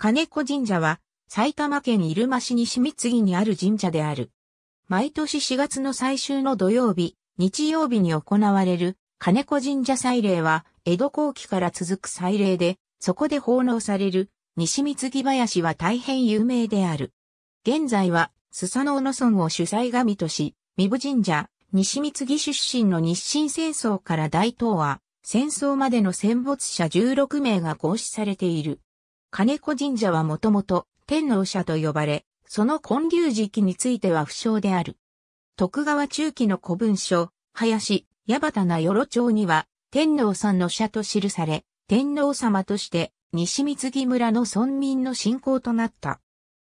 金子神社は、埼玉県入間市西三次にある神社である。毎年4月の最終の土曜日、日曜日に行われる金子神社祭礼は、江戸後期から続く祭礼で、そこで奉納される西三次林は大変有名である。現在は、須佐の野村を主催神とし、三部神社、西三次出身の日清戦争から大東亜、戦争までの戦没者16名が合祀されている。金子神社はもともと天皇社と呼ばれ、その建立時期については不詳である。徳川中期の古文書、林、矢端な与呂町には、天皇さんの社と記され、天皇様として西三木村の村民の信仰となった。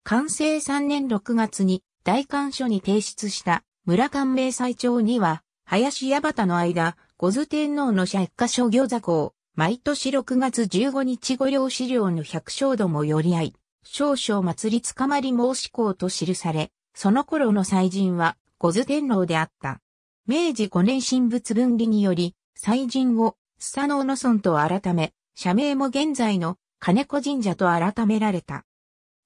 完成3年6月に大官所に提出した村官明祭帳には、林矢端の間、五頭天皇の社一箇所行座校、毎年6月15日御料資料の百姓どもより合い、少々祭りつかまり申し行と記され、その頃の祭神は、五頭天皇であった。明治5年神仏分離により、祭神を、須佐野オ村と改め、社名も現在の金子神社と改められた。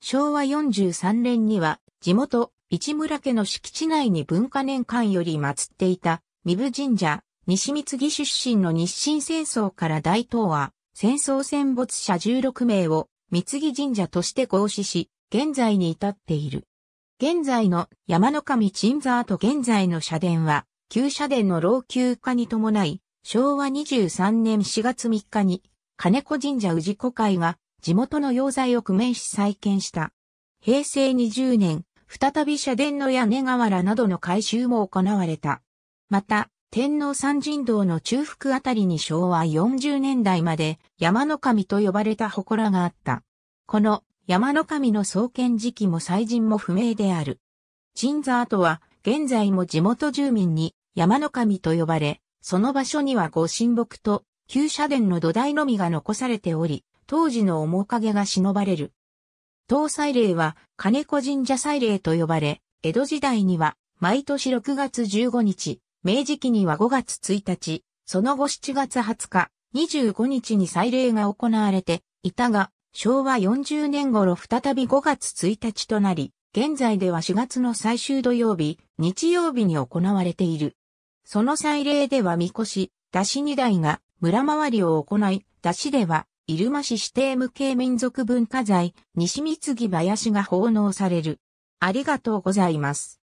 昭和43年には、地元、市村家の敷地内に文化年間より祀っていた、三部神社、西三木出身の日清戦争から大東亜、戦争戦没者16名を三木神社として合祀し、現在に至っている。現在の山の神鎮座と現在の社殿は、旧社殿の老朽化に伴い、昭和23年4月3日に、金子神社氏子会が地元の要材を工面し再建した。平成20年、再び社殿の屋根瓦などの改修も行われた。また、天皇山神道の中腹あたりに昭和40年代まで山の神と呼ばれた祠があった。この山の神の創建時期も祭神も不明である。鎮座跡は現在も地元住民に山の神と呼ばれ、その場所には御神木と旧社殿の土台のみが残されており、当時の面影が忍ばれる。東祭礼は金子神社祭礼と呼ばれ、江戸時代には毎年6月15日、明治期には5月1日、その後7月20日、25日に祭礼が行われていたが、昭和40年頃再び5月1日となり、現在では4月の最終土曜日、日曜日に行われている。その祭礼では三越し、出し2台が村回りを行い、出しでは、入間市指定無形民族文化財、西三木林が奉納される。ありがとうございます。